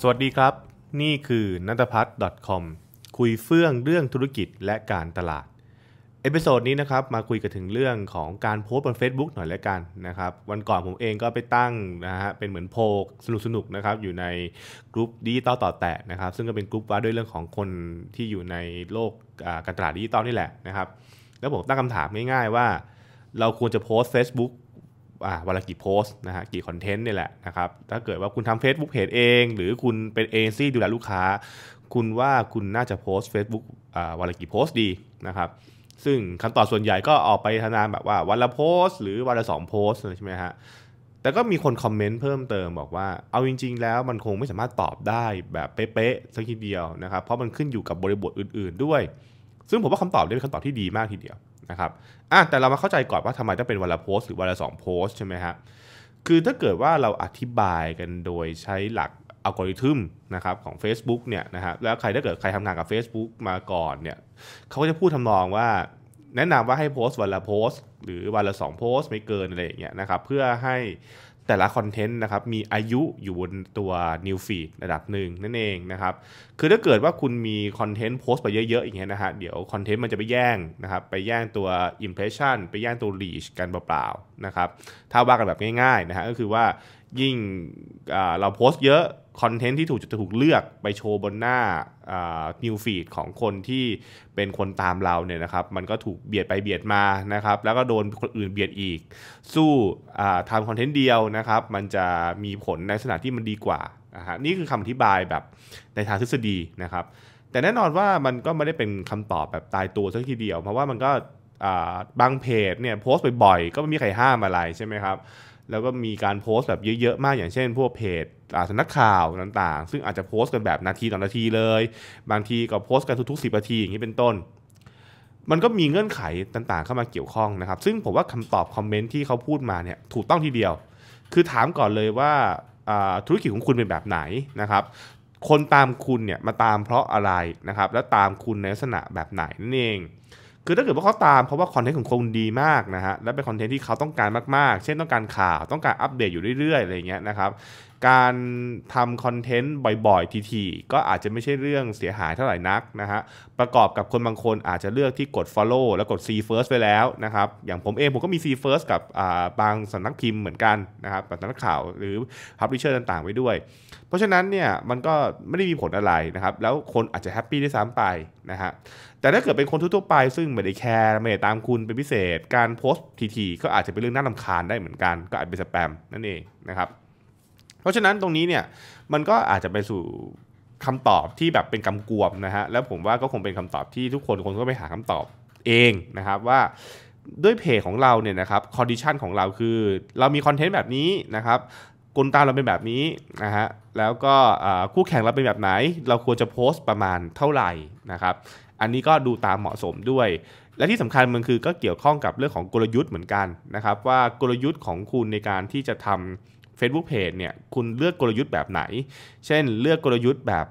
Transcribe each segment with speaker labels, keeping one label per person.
Speaker 1: สวัสดีครับนี่คือนัทพัฒน์ .com คุยเฟื่องเรื่องธุรกิจและการตลาดเอพิโซดนี้นะครับมาคุยกันถึงเรื่องของการโพสต์บน Facebook หน่อยแล้วกันนะครับวันก่อนผมเองก็ไปตั้งนะฮะเป็นเหมือนโพลสนุกสนุกนะครับอยู่ในกลุ่มดิจิตอลต่อแตะนะครับซึ่งก็เป็นกลุ่มว่าด้วยเรื่องของคนที่อยู่ในโลกการตลาดดิจิตอลนี่แหละนะครับแล้วผมตั้งคำถามง่ายๆว่าเราควรจะโพสต์ Facebook วันละกี่โพสต์นะฮะกี่คอนเทนต์เนี่ยแหละนะครับ ถ้าเกิดว่าคุณทำ Facebook พจเอง หรือคุณเป็นเอเจนซี่ดูแลลูกค้า คุณว่าคุณน่าจะโพสต์ Facebook วันละกี่โพสต์ดีนะครับซึ่งคำตอบส่วนใหญ่ก็ออกไปทนานแบบว่าวันละโพสต์ หรือวันละสองโพสต์ใช่ไหมฮะแต่ก็มีคนคอมเมนต์เพิ่มเติมบอกว่าเอาจริงๆแล้วมันคงไม่สามารถตอบได้แบบเป๊ะๆสักทีเดียวนะครับเพราะมันขึ้นอยู่กับบริบทอื่นๆด้วย ซึ่งผมว่าคำตอบนี้เป็นคำตอบที่ดีมากทีเดียวะครับอ่ะแต่เรามาเข้าใจก่อนว่าทำไมต้องเป็นวันละโพสต์หรือวันละสองโพสต์ใช่ไหมฮะ คือถ้าเกิดว่าเราอธิบายกันโดยใช้หลักอัลกอริทึมนะครับของ Facebook เนี่ยนะฮะ แล้วใครถ้าเกิดใครทำงานกับ Facebook มาก่อนเนี่ย เขาก็จะพูดทำนองว่าแนะนำว่าให้โพสต์วันละโพสต์ หรือวันละสองโพสต์ไม่เกินอะไรอย่างเงี้ยนะครับเพื่อให้แต่ละคอนเทนต์นะครับมีอายุอยู่บนตัว New Feed ระดับหนึ่งนั่นเองนะครับคือถ้าเกิดว่าคุณมีคอนเทนต์โพสต์ไปเยอะๆ อย่างเงี้ยนะฮะเดี๋ยวคอนเทนต์มันจะไปแย่งนะครับไปแย่งตัว Impression ไปแย่งตัว Reach กันเปล่าๆนะครับถ้าว่ากันแบบง่ายๆนะฮะก็คือว่ายิ่งเราโพสต์เยอะคอนเทนต์ที่ถูกจะถูกเลือก ไปโชว์บนหน้า e ิวฟีดของคนที่เป็นคนตามเราเนี่ยนะครับมันก็ถูกเบียดไปเบียดมานะครับ แล้วก็โดนคนอื่นเบียดอีก สู้ทำคอนเทนต์เดียวนะครับ มันจะมีผลในสนาดที่มันดีกว่านะฮะนี่คือคำอธิบายแบบในทางทฤษฎีนะครับ แต่แน่นอนว่ามันก็ไม่ได้เป็นคำตอบแบบตายตัวสักทีเดียว เพราะว่ามันก็บางเพจเนี่ยโพสต์บ่อยๆก็ไม่มีใครห้ามอะไรใช่ไหมครับแล้วก็มีการโพสต์แบบเยอะๆมากอย่างเช่นพวกเพจสำนักข่าวต่างๆ ซึ่งอาจจะโพสต์กันแบบนาทีต่อนาทีเลย บางทีก็โพสต์กันทุกๆ 10นาทีอย่างนี้เป็นต้น มันก็มีเงื่อนไขต่างๆเข้ามาเกี่ยวข้องนะครับ ซึ่งผมว่าคำตอบคอมเมนต์ที่เขาพูดมาเนี่ยถูกต้องทีเดียว คือถามก่อนเลยว่าธุรกิจของคุณเป็นแบบไหนนะครับ คนตามคุณเนี่ยมาตามเพราะอะไรนะครับ และตามคุณในลักษณะแบบไหนนั่นเองคือถ้าเกิดว่าเขาตามเพราะว่าคอนเทนต์ของคงดีมากนะฮะและเป็นคอนเทนต์ที่เขาต้องการมากๆ เช่นต้องการข่าวต้องการอัปเดตอยู่เรื่อยๆอะไรเงี้ยนะครับการทำคอนเทนต์บ่อยๆ ทีๆก็อาจจะไม่ใช่เรื่องเสียหายเท่าไหร่นักนะฮะ ประกอบกับคนบางคนอาจจะเลือกที่กด follow แล้วกด see first ไปแล้วนะครับ อย่างผมเองผมก็มี see first กับบางสำนักพิมพ์เหมือนกันนะครับสำนักข่าวหรือ publisher ต่างๆ ไว้ด้วย เพราะฉะนั้นเนี่ยมันก็ไม่ได้มีผลอะไรนะครับ แล้วคนอาจจะแฮปปี้ได้ซ้ำไปนะฮะ แต่ถ้าเกิดเป็นคนทั่วๆไป ซึ่งไม่ได้แคร์ไม่ได้ตามคุณเป็นพิเศษ การโพสต์ทีๆก็อาจจะเป็นเรื่องน่าลำคาญได้เหมือนกันก็อาจเป็นสแปมนั่นเองนะครับเพราะฉะนั้นตรงนี้เนี่ยมันก็อาจจะไปสู่คำตอบที่แบบเป็นกำกวมนะฮะแล้วผมว่าก็คงเป็นคำตอบที่ทุกคนคงต้องไปหาคำตอบเองนะครับว่าด้วยเพจของเราเนี่ยนะครับคอนดิชันของเราคือ เรามีคอนเทนต์แบบนี้นะครับกลตาเราเป็นแบบนี้นะฮะแล้วก็คู่แข่งเราเป็นแบบไหน เราควรจะโพสต์ประมาณเท่าไหร่นะครับ อันนี้ก็ดูตามเหมาะสมด้วย และที่สำคัญมันคือก็เกี่ยวข้องกับเรื่องของกลยุทธ์เหมือนกันนะครับว่ากลยุทธ์ของคุณในการที่จะทำ Facebook Page เนี่ยคุณเลือกกลยุทธ์แบบไหน เช่นเลือกกลยุทธ์แบบ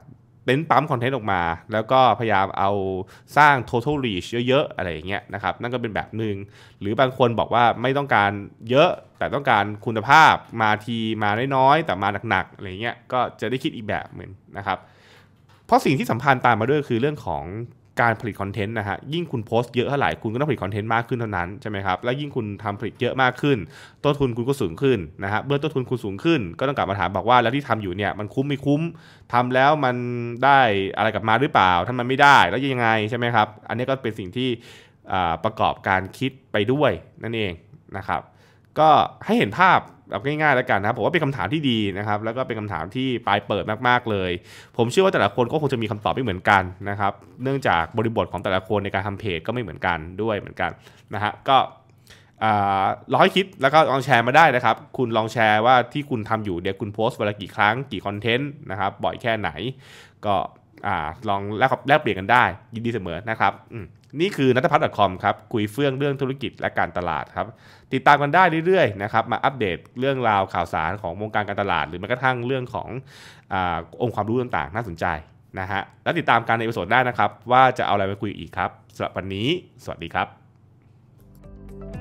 Speaker 1: เป็นปั๊มคอนเทนต์ออกมา แล้วก็พยายามเอาสร้าง total reach เยอะๆ อะไรอย่างเงี้ยนะครับนั่นก็เป็นแบบหนึ่ง หรือบางคนบอกว่าไม่ต้องการเยอะแต่ต้องการคุณภาพมาทีมาน้อยๆ แต่มาหนักๆ อะไรเงี้ยก็จะได้คิดอีกแบบเหมือนนะครับเพราะสิ่งที่สัมพันธ์ตามมาด้วยคือเรื่องของการผลิตคอนเทนต์นะฮะ ยิ่งคุณโพสต์เยอะเท่าไหร่คุณก็ต้องผลิตคอนเทนต์มากขึ้นเท่านั้น ใช่ไหมครับ และยิ่งคุณทำผลิตเยอะมากขึ้นต้นทุนคุณก็สูงขึ้นนะฮะเมื่อต้นทุนคุณสูงขึ้น ก็ต้องกลับมาถามบอกว่าแล้วที่ทำอยู่เนี่ยมันคุ้มไม่คุ้มทำแล้วมันได้อะไรกลับมาหรือเปล่า ถ้ามันไม่ได้แล้วยังไงใช่ไหมครับ อันนี้ก็เป็นสิ่งที่ประกอบการคิดไปด้วยนั่นเองนะครับก็ให้เห็นภาพแบบง่ายๆแล้วกันนะผมว่าเป็นคำถามที่ดีนะครับ แล้วก็เป็นคำถามที่ปลายเปิดมากๆเลย ผมเชื่อว่าแต่ละคนก็คงจะมีคำตอบไม่เหมือนกันนะครับ เนื่องจากบริบทของแต่ละคนในการทำเพจก็ไม่เหมือนกันด้วยเหมือนกันนะฮะก็ร้อยคิดแล้วก็ลองแชร์มาได้นะครับ คุณลองแชร์ว่าที่คุณทำอยู่เดี๋ยวคุณโพสต์วันละกี่ครั้งกี่คอนเทนต์นะครับบ่อยแค่ไหน ก็ลองแลกแลกเปลี่ยนกันได้ ยินดีเสมอนะครับนี่คือนัทพัฒน์ดอทคครับคุยเฟื่องเรื่องธุรกิจและการตลาดครับ ติดตามกันได้เรื่อยๆนะครับมาอัปเดตเรื่องราวข่าวสารของวงการการตลาดหรือแม้กระทั่งเรื่องของอองค์ความรู้ต่างๆน่าสนใจนะฮะและติดตามการในวอพิโซดได้นะครับ ว่าจะเอาอะไรมาคุยอีกครับสำหรับวันนี้ สวัสดีครับ